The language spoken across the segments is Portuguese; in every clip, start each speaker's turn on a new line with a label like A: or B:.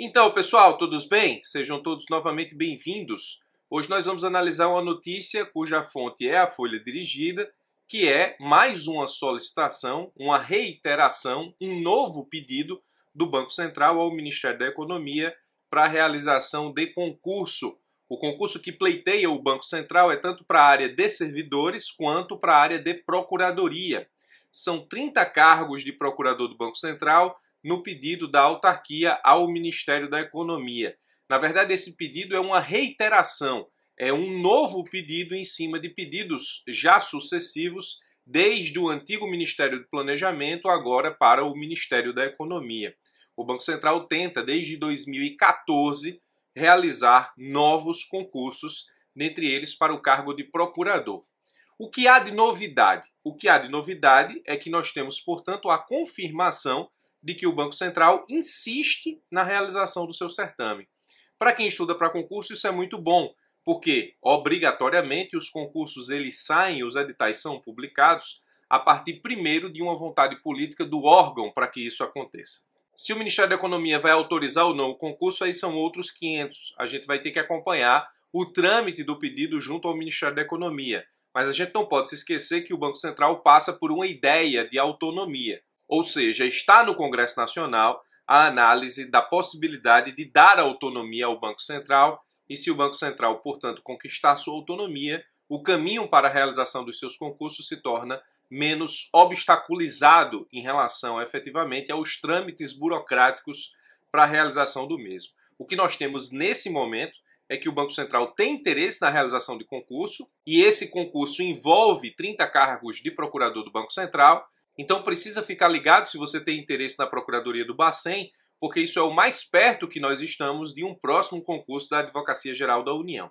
A: Então, pessoal, todos bem? Sejam todos novamente bem-vindos. Hoje nós vamos analisar uma notícia cuja fonte é a Folha Dirigida, que é mais uma solicitação, uma reiteração, um novo pedido do Banco Central ao Ministério da Economia para a realização de concurso. O concurso que pleiteia o Banco Central é tanto para a área de servidores quanto para a área de procuradoria. São 30 cargos de procurador do Banco Central no pedido da autarquia ao Ministério da Economia. Na verdade, esse pedido é uma reiteração, é um novo pedido em cima de pedidos já sucessivos, desde o antigo Ministério do Planejamento, agora para o Ministério da Economia. O Banco Central tenta, desde 2014, realizar novos concursos, dentre eles para o cargo de procurador. O que há de novidade? O que há de novidade é que nós temos, portanto, a confirmação de que o Banco Central insiste na realização do seu certame. Para quem estuda para concurso, isso é muito bom, porque obrigatoriamente os concursos eles saem, os editais são publicados a partir primeiro de uma vontade política do órgão para que isso aconteça. Se o Ministério da Economia vai autorizar ou não o concurso, aí são outros 500. A gente vai ter que acompanhar o trâmite do pedido junto ao Ministério da Economia. Mas a gente não pode se esquecer que o Banco Central passa por uma ideia de autonomia ou seja, está no Congresso Nacional a análise da possibilidade de dar autonomia ao Banco Central e se o Banco Central, portanto, conquistar sua autonomia, o caminho para a realização dos seus concursos se torna menos obstaculizado em relação efetivamente aos trâmites burocráticos para a realização do mesmo. O que nós temos nesse momento é que o Banco Central tem interesse na realização de concurso e esse concurso envolve 30 cargos de procurador do Banco Central então precisa ficar ligado se você tem interesse na Procuradoria do Bacen, porque isso é o mais perto que nós estamos de um próximo concurso da Advocacia Geral da União.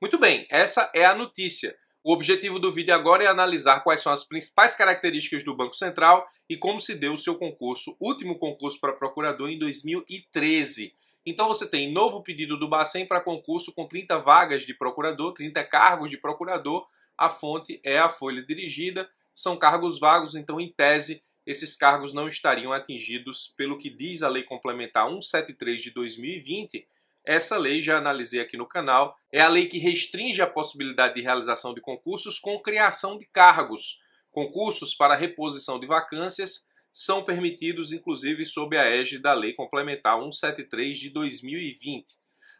A: Muito bem, essa é a notícia. O objetivo do vídeo agora é analisar quais são as principais características do Banco Central e como se deu o seu concurso, último concurso para procurador em 2013. Então você tem novo pedido do Bacen para concurso com 30 vagas de procurador, 30 cargos de procurador. A fonte é a folha dirigida são cargos vagos, então, em tese, esses cargos não estariam atingidos pelo que diz a Lei Complementar 173 de 2020. Essa lei, já analisei aqui no canal, é a lei que restringe a possibilidade de realização de concursos com criação de cargos. Concursos para reposição de vacâncias são permitidos, inclusive, sob a égide da Lei Complementar 173 de 2020.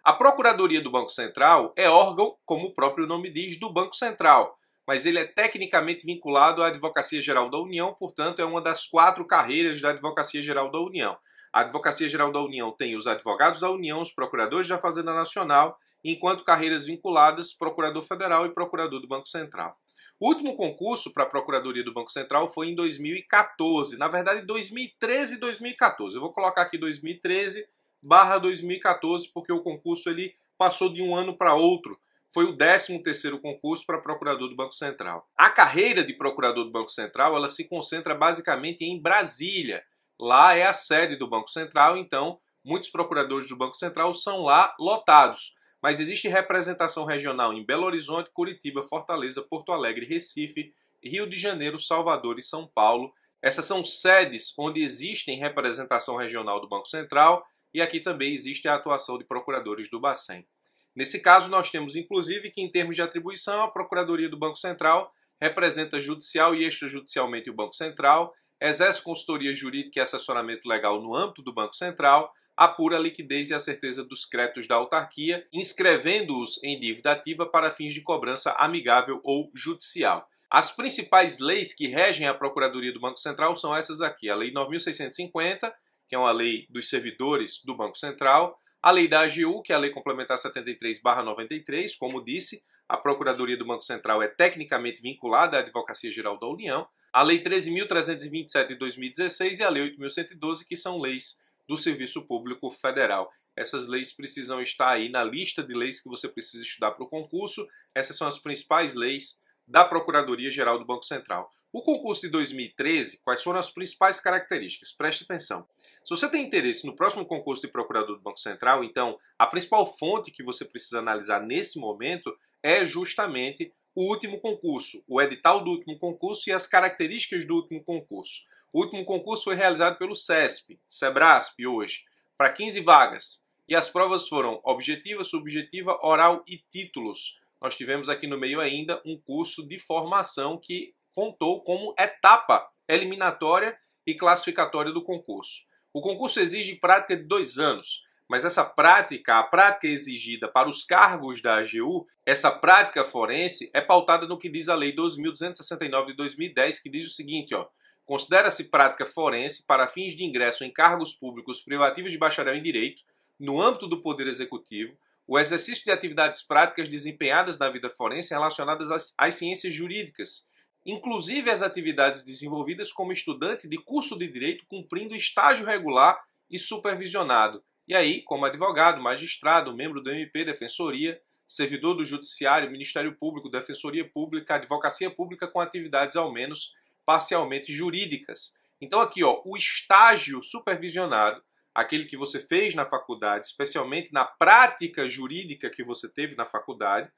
A: A Procuradoria do Banco Central é órgão, como o próprio nome diz, do Banco Central mas ele é tecnicamente vinculado à Advocacia Geral da União, portanto, é uma das quatro carreiras da Advocacia Geral da União. A Advocacia Geral da União tem os advogados da União, os procuradores da Fazenda Nacional, enquanto carreiras vinculadas, procurador federal e procurador do Banco Central. O último concurso para a Procuradoria do Banco Central foi em 2014, na verdade 2013 e 2014. Eu vou colocar aqui 2013 barra 2014 porque o concurso ele passou de um ano para outro foi o 13º concurso para procurador do Banco Central. A carreira de procurador do Banco Central, ela se concentra basicamente em Brasília. Lá é a sede do Banco Central, então muitos procuradores do Banco Central são lá lotados. Mas existe representação regional em Belo Horizonte, Curitiba, Fortaleza, Porto Alegre, Recife, Rio de Janeiro, Salvador e São Paulo. Essas são sedes onde existem representação regional do Banco Central e aqui também existe a atuação de procuradores do Bacen. Nesse caso, nós temos inclusive que, em termos de atribuição, a Procuradoria do Banco Central representa judicial e extrajudicialmente o Banco Central, exerce consultoria jurídica e assessoramento legal no âmbito do Banco Central, apura a liquidez e a certeza dos créditos da autarquia, inscrevendo-os em dívida ativa para fins de cobrança amigável ou judicial. As principais leis que regem a Procuradoria do Banco Central são essas aqui: a Lei 9650, que é uma lei dos servidores do Banco Central, a lei da AGU, que é a Lei Complementar 73-93, como disse, a Procuradoria do Banco Central é tecnicamente vinculada à Advocacia Geral da União, a Lei 13.327 de 2016 e a Lei 8.112, que são leis do Serviço Público Federal. Essas leis precisam estar aí na lista de leis que você precisa estudar para o concurso. Essas são as principais leis da Procuradoria-Geral do Banco Central. O concurso de 2013, quais foram as principais características? Preste atenção. Se você tem interesse no próximo concurso de procurador do Banco Central, então a principal fonte que você precisa analisar nesse momento é justamente o último concurso, o edital do último concurso e as características do último concurso. O último concurso foi realizado pelo CESP, SEBRASP hoje, para 15 vagas, e as provas foram objetiva, subjetiva, oral e títulos nós tivemos aqui no meio ainda um curso de formação que contou como etapa eliminatória e classificatória do concurso. O concurso exige prática de dois anos, mas essa prática, a prática exigida para os cargos da AGU, essa prática forense é pautada no que diz a Lei 12.269 de 2010, que diz o seguinte, ó, considera-se prática forense para fins de ingresso em cargos públicos privativos de bacharel em Direito, no âmbito do Poder Executivo, o exercício de atividades práticas desempenhadas na vida forense relacionadas às, às ciências jurídicas, inclusive as atividades desenvolvidas como estudante de curso de direito cumprindo estágio regular e supervisionado, e aí, como advogado, magistrado, membro do MP Defensoria, servidor do Judiciário, Ministério Público, Defensoria Pública, Advocacia Pública com atividades ao menos parcialmente jurídicas. Então aqui, ó, o estágio supervisionado aquele que você fez na faculdade, especialmente na prática jurídica que você teve na faculdade,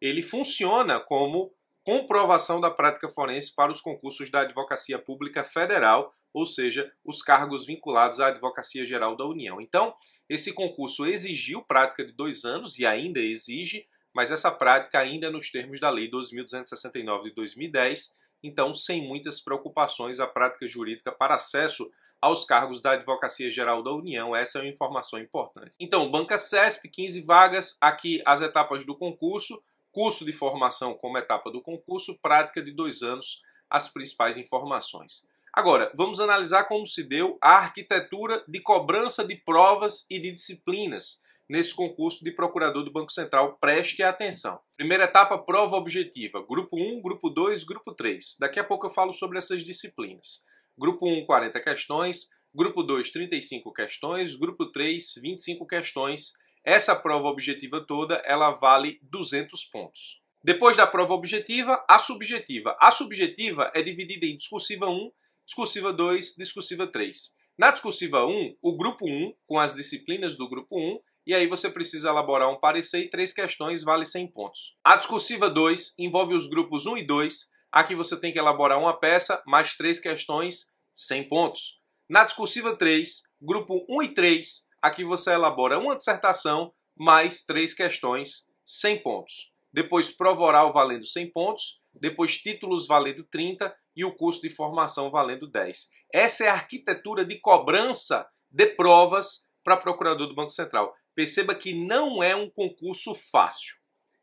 A: ele funciona como comprovação da prática forense para os concursos da Advocacia Pública Federal, ou seja, os cargos vinculados à Advocacia Geral da União. Então, esse concurso exigiu prática de dois anos e ainda exige, mas essa prática ainda é nos termos da Lei 12.269 de 2010, então, sem muitas preocupações, a prática jurídica para acesso aos cargos da Advocacia Geral da União. Essa é uma informação importante. Então, Banca CESP, 15 vagas, aqui as etapas do concurso, curso de formação como etapa do concurso, prática de dois anos, as principais informações. Agora, vamos analisar como se deu a arquitetura de cobrança de provas e de disciplinas nesse concurso de procurador do Banco Central. Preste atenção. Primeira etapa, prova objetiva. Grupo 1, grupo 2, grupo 3. Daqui a pouco eu falo sobre essas disciplinas. Grupo 1, 40 questões. Grupo 2, 35 questões. Grupo 3, 25 questões. Essa prova objetiva toda, ela vale 200 pontos. Depois da prova objetiva, a subjetiva. A subjetiva é dividida em discursiva 1, discursiva 2, discursiva 3. Na discursiva 1, o grupo 1, com as disciplinas do grupo 1, e aí você precisa elaborar um parecer e três questões vale 100 pontos. A discursiva 2 envolve os grupos 1 e 2, Aqui você tem que elaborar uma peça, mais três questões, 100 pontos. Na discursiva 3, grupo 1 e 3, aqui você elabora uma dissertação, mais três questões, 100 pontos. Depois, prova oral valendo 100 pontos. Depois, títulos valendo 30 e o curso de formação valendo 10. Essa é a arquitetura de cobrança de provas para procurador do Banco Central. Perceba que não é um concurso fácil.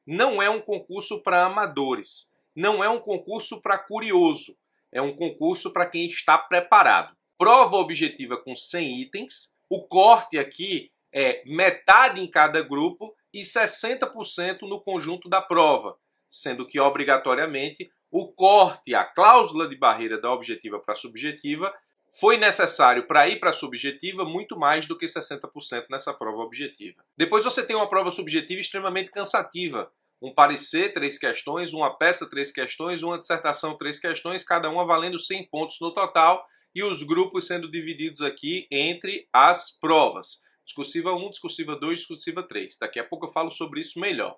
A: Não é um concurso para amadores não é um concurso para curioso, é um concurso para quem está preparado. Prova objetiva com 100 itens, o corte aqui é metade em cada grupo e 60% no conjunto da prova, sendo que obrigatoriamente o corte, a cláusula de barreira da objetiva para subjetiva, foi necessário para ir para a subjetiva muito mais do que 60% nessa prova objetiva. Depois você tem uma prova subjetiva extremamente cansativa, um parecer, três questões, uma peça, três questões, uma dissertação, três questões, cada uma valendo 100 pontos no total, e os grupos sendo divididos aqui entre as provas. Discursiva 1, discursiva 2, discursiva 3. Daqui a pouco eu falo sobre isso melhor.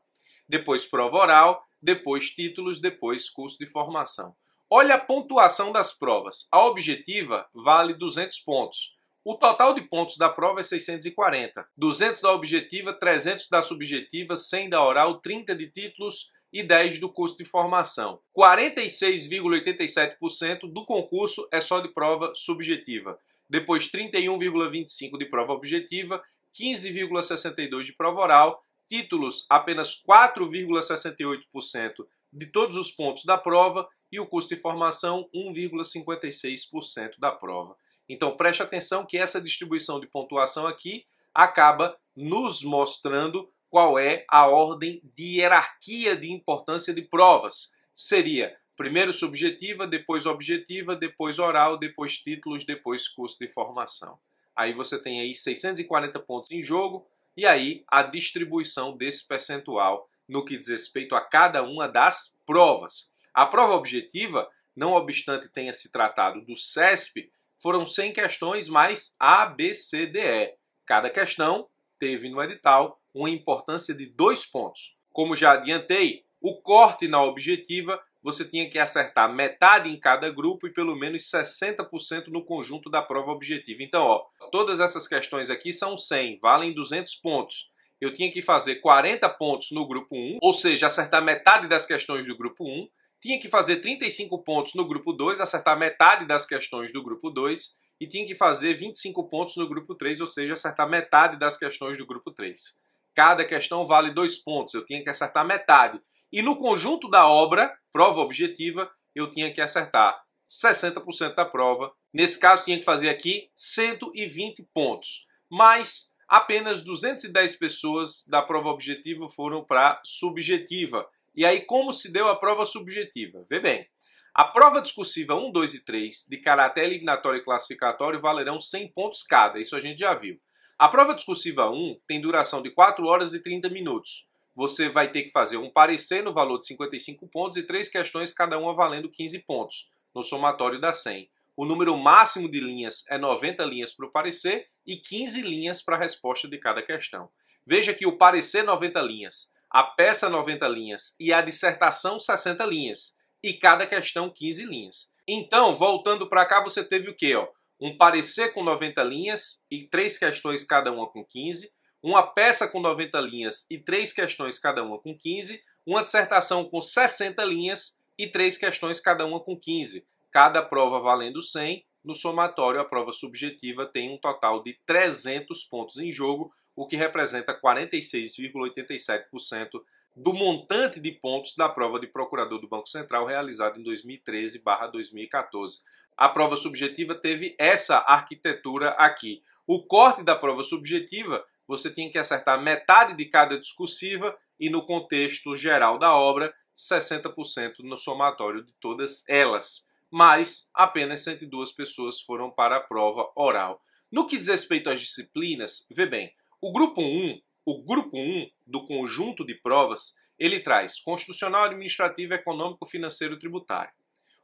A: Depois prova oral, depois títulos, depois curso de formação. Olha a pontuação das provas. A objetiva vale 200 pontos. O total de pontos da prova é 640, 200 da objetiva, 300 da subjetiva, 100 da oral, 30 de títulos e 10 do curso de formação. 46,87% do concurso é só de prova subjetiva, depois 31,25% de prova objetiva, 15,62% de prova oral, títulos apenas 4,68% de todos os pontos da prova e o custo de formação 1,56% da prova. Então preste atenção que essa distribuição de pontuação aqui acaba nos mostrando qual é a ordem de hierarquia de importância de provas. Seria primeiro subjetiva, depois objetiva, depois oral, depois títulos, depois curso de formação. Aí você tem aí 640 pontos em jogo e aí a distribuição desse percentual no que diz respeito a cada uma das provas. A prova objetiva, não obstante tenha se tratado do CESP, foram 100 questões mais A, B, C, D, E. Cada questão teve no edital uma importância de dois pontos. Como já adiantei, o corte na objetiva você tinha que acertar metade em cada grupo e pelo menos 60% no conjunto da prova objetiva. Então, ó, todas essas questões aqui são 100, valem 200 pontos. Eu tinha que fazer 40 pontos no grupo 1, ou seja, acertar metade das questões do grupo 1, tinha que fazer 35 pontos no grupo 2, acertar metade das questões do grupo 2, e tinha que fazer 25 pontos no grupo 3, ou seja, acertar metade das questões do grupo 3. Cada questão vale 2 pontos, eu tinha que acertar metade. E no conjunto da obra, prova objetiva, eu tinha que acertar 60% da prova. Nesse caso, tinha que fazer aqui 120 pontos. Mas apenas 210 pessoas da prova objetiva foram para subjetiva. E aí, como se deu a prova subjetiva? Vê bem. A prova discursiva 1, 2 e 3, de caráter eliminatório e classificatório, valerão 100 pontos cada, isso a gente já viu. A prova discursiva 1 tem duração de 4 horas e 30 minutos. Você vai ter que fazer um parecer no valor de 55 pontos e três questões, cada uma valendo 15 pontos, no somatório da 100. O número máximo de linhas é 90 linhas para o parecer e 15 linhas para a resposta de cada questão. Veja que o parecer 90 linhas a peça 90 linhas e a dissertação 60 linhas, e cada questão 15 linhas. Então, voltando para cá, você teve o quê? Ó? Um parecer com 90 linhas e três questões cada uma com 15, uma peça com 90 linhas e três questões cada uma com 15, uma dissertação com 60 linhas e três questões cada uma com 15, cada prova valendo 100. No somatório, a prova subjetiva tem um total de 300 pontos em jogo, o que representa 46,87% do montante de pontos da prova de procurador do Banco Central realizada em 2013/2014. A prova subjetiva teve essa arquitetura aqui. O corte da prova subjetiva, você tinha que acertar metade de cada discursiva e no contexto geral da obra, 60% no somatório de todas elas. Mas apenas 102 pessoas foram para a prova oral. No que diz respeito às disciplinas, vê bem, o grupo 1, o grupo 1 do conjunto de provas, ele traz constitucional, administrativo, econômico, financeiro, tributário.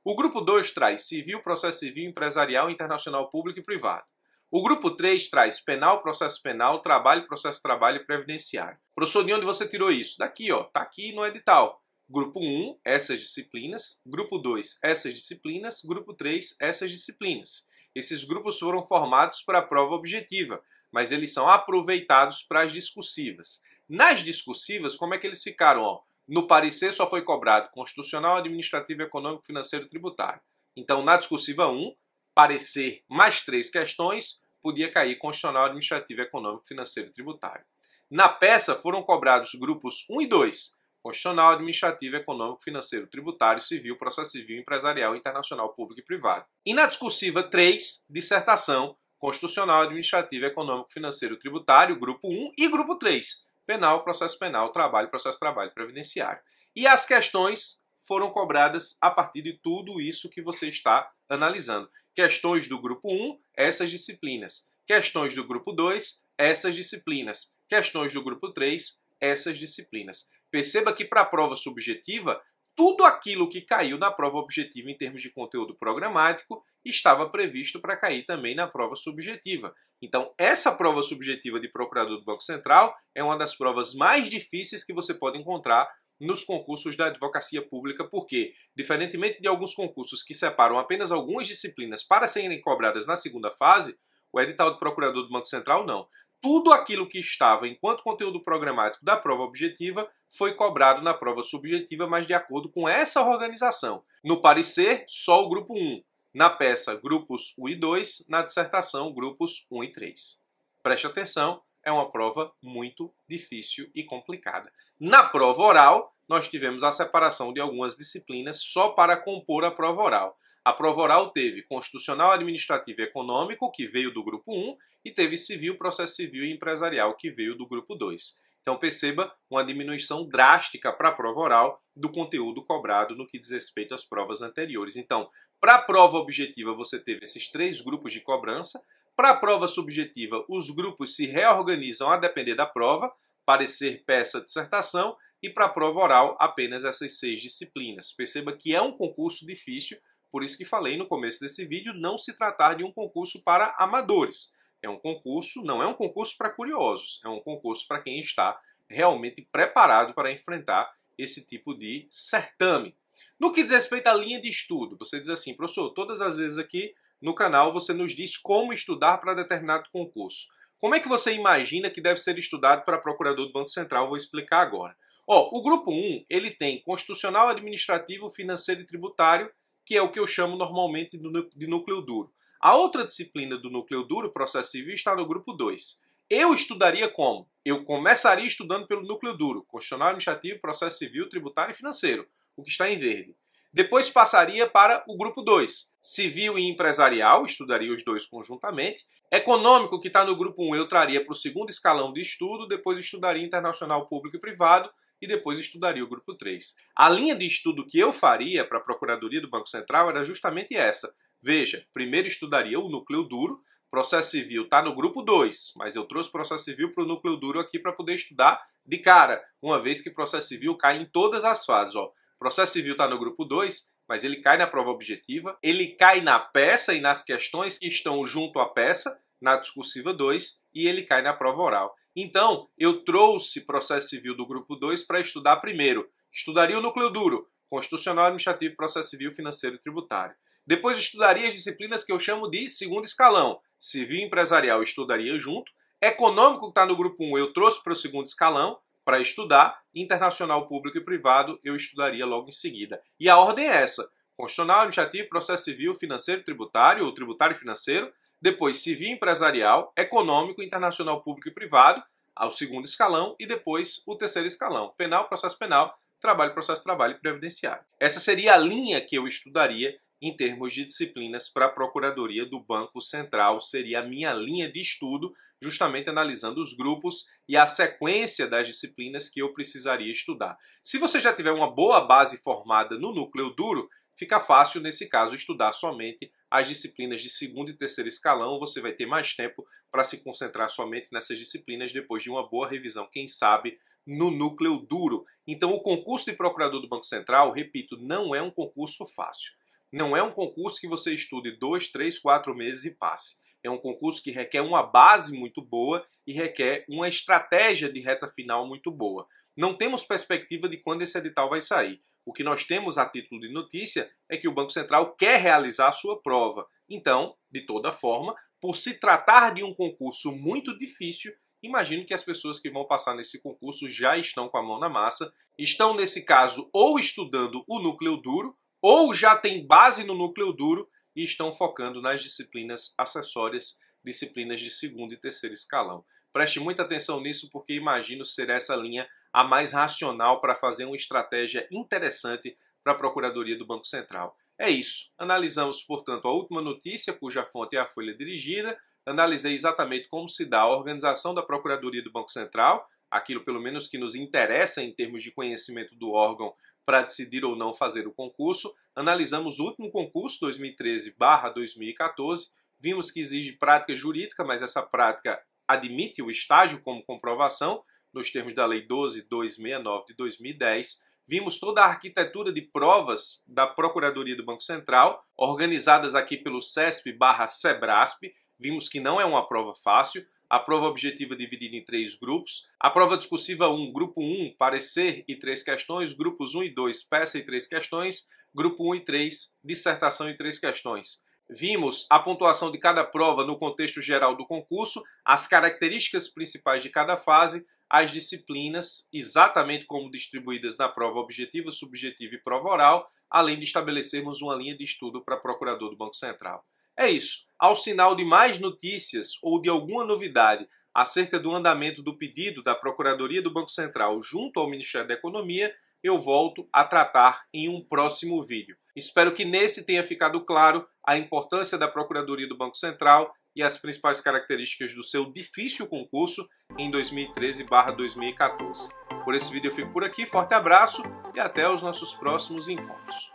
A: O grupo 2 traz civil, processo civil, empresarial, internacional, público e privado. O grupo 3 traz penal, processo penal, trabalho, processo trabalho e previdenciário. Professor, de onde você tirou isso? Daqui, ó. Tá aqui no edital. Grupo 1, essas disciplinas. Grupo 2, essas disciplinas. Grupo 3, essas disciplinas. Esses grupos foram formados para a prova objetiva, mas eles são aproveitados para as discursivas. Nas discursivas, como é que eles ficaram? Ó, no parecer só foi cobrado constitucional, administrativo, econômico, financeiro, tributário. Então, na discursiva 1, parecer mais três questões, podia cair constitucional, administrativo, econômico, financeiro, tributário. Na peça foram cobrados grupos 1 e 2, constitucional, administrativo, econômico, financeiro, tributário, civil, processo civil, empresarial, internacional, público e privado. E na discursiva 3, dissertação, Constitucional, Administrativo, Econômico, Financeiro, Tributário, Grupo 1 e Grupo 3, Penal, Processo Penal, Trabalho, Processo Trabalho, Previdenciário. E as questões foram cobradas a partir de tudo isso que você está analisando. Questões do grupo 1, essas disciplinas. Questões do grupo 2, essas disciplinas. Questões do grupo 3, essas disciplinas. Perceba que para a prova subjetiva, tudo aquilo que caiu na prova objetiva em termos de conteúdo programático estava previsto para cair também na prova subjetiva. Então, essa prova subjetiva de procurador do Banco Central é uma das provas mais difíceis que você pode encontrar nos concursos da advocacia pública, porque, diferentemente de alguns concursos que separam apenas algumas disciplinas para serem cobradas na segunda fase, o edital de procurador do Banco Central não tudo aquilo que estava enquanto conteúdo programático da prova objetiva foi cobrado na prova subjetiva, mas de acordo com essa organização. No parecer, só o grupo 1. Na peça, grupos 1 e 2. Na dissertação, grupos 1 e 3. Preste atenção, é uma prova muito difícil e complicada. Na prova oral, nós tivemos a separação de algumas disciplinas só para compor a prova oral. A prova oral teve constitucional, administrativo e econômico, que veio do grupo 1, e teve civil, processo civil e empresarial, que veio do grupo 2. Então perceba uma diminuição drástica para a prova oral do conteúdo cobrado no que diz respeito às provas anteriores. Então, para a prova objetiva, você teve esses três grupos de cobrança. Para a prova subjetiva, os grupos se reorganizam a depender da prova, parecer, peça, dissertação, e para a prova oral, apenas essas seis disciplinas. Perceba que é um concurso difícil por isso que falei no começo desse vídeo não se tratar de um concurso para amadores. É um concurso, não é um concurso para curiosos, é um concurso para quem está realmente preparado para enfrentar esse tipo de certame. No que diz respeito à linha de estudo, você diz assim, professor, todas as vezes aqui no canal você nos diz como estudar para determinado concurso. Como é que você imagina que deve ser estudado para procurador do Banco Central? vou explicar agora. o grupo 1, ele tem constitucional, administrativo, financeiro e tributário que é o que eu chamo normalmente de núcleo duro. A outra disciplina do núcleo duro, processo civil, está no grupo 2. Eu estudaria como? Eu começaria estudando pelo núcleo duro, constitucional administrativo, processo civil, tributário e financeiro, o que está em verde. Depois passaria para o grupo 2, civil e empresarial, estudaria os dois conjuntamente. Econômico, que está no grupo 1, um, eu traria para o segundo escalão de estudo, depois estudaria internacional, público e privado, e depois estudaria o grupo 3. A linha de estudo que eu faria para a Procuradoria do Banco Central era justamente essa. Veja, primeiro estudaria o núcleo duro, processo civil está no grupo 2, mas eu trouxe processo civil para o núcleo duro aqui para poder estudar de cara, uma vez que processo civil cai em todas as fases. Ó. Processo civil está no grupo 2, mas ele cai na prova objetiva, ele cai na peça e nas questões que estão junto à peça, na discursiva 2 e ele cai na prova oral. Então, eu trouxe processo civil do grupo 2 para estudar primeiro. Estudaria o núcleo duro, constitucional, administrativo, processo civil, financeiro e tributário. Depois estudaria as disciplinas que eu chamo de segundo escalão. Civil e empresarial estudaria junto. Econômico que está no grupo 1 um, eu trouxe para o segundo escalão para estudar. Internacional, público e privado eu estudaria logo em seguida. E a ordem é essa. Constitucional, administrativo, processo civil, financeiro, tributário ou tributário financeiro, depois civil empresarial, econômico, internacional público e privado, ao segundo escalão, e depois o terceiro escalão, penal, processo penal, trabalho, processo trabalho e previdenciário. Essa seria a linha que eu estudaria em termos de disciplinas para a Procuradoria do Banco Central. Seria a minha linha de estudo, justamente analisando os grupos e a sequência das disciplinas que eu precisaria estudar. Se você já tiver uma boa base formada no núcleo duro, fica fácil, nesse caso, estudar somente as disciplinas de segundo e terceiro escalão. Você vai ter mais tempo para se concentrar somente nessas disciplinas depois de uma boa revisão, quem sabe, no núcleo duro. Então, o concurso de procurador do Banco Central, repito, não é um concurso fácil. Não é um concurso que você estude dois, três, quatro meses e passe. É um concurso que requer uma base muito boa e requer uma estratégia de reta final muito boa. Não temos perspectiva de quando esse edital vai sair. O que nós temos a título de notícia é que o Banco Central quer realizar a sua prova. Então, de toda forma, por se tratar de um concurso muito difícil, imagino que as pessoas que vão passar nesse concurso já estão com a mão na massa, estão, nesse caso, ou estudando o núcleo duro, ou já têm base no núcleo duro e estão focando nas disciplinas acessórias, disciplinas de segundo e terceiro escalão. Preste muita atenção nisso, porque imagino ser essa linha a mais racional para fazer uma estratégia interessante para a Procuradoria do Banco Central. É isso. Analisamos, portanto, a última notícia, cuja fonte é a Folha Dirigida. Analisei exatamente como se dá a organização da Procuradoria do Banco Central, aquilo pelo menos que nos interessa em termos de conhecimento do órgão para decidir ou não fazer o concurso. Analisamos o último concurso, 2013-2014. Vimos que exige prática jurídica, mas essa prática admite o estágio como comprovação nos termos da Lei 12269 de 2010, vimos toda a arquitetura de provas da Procuradoria do Banco Central, organizadas aqui pelo CESP barra SEBRASP. Vimos que não é uma prova fácil, a prova objetiva dividida em três grupos, a prova discursiva 1, grupo 1, parecer e três questões, grupos 1 e 2, peça e três questões, grupo 1 e 3, dissertação e três questões. Vimos a pontuação de cada prova no contexto geral do concurso, as características principais de cada fase, as disciplinas, exatamente como distribuídas na prova objetiva, subjetiva e prova oral, além de estabelecermos uma linha de estudo para procurador do Banco Central. É isso. Ao sinal de mais notícias ou de alguma novidade acerca do andamento do pedido da Procuradoria do Banco Central junto ao Ministério da Economia, eu volto a tratar em um próximo vídeo. Espero que nesse tenha ficado claro a importância da Procuradoria do Banco Central e as principais características do seu difícil concurso em 2013/2014. Por esse vídeo eu fico por aqui, forte abraço e até os nossos próximos encontros.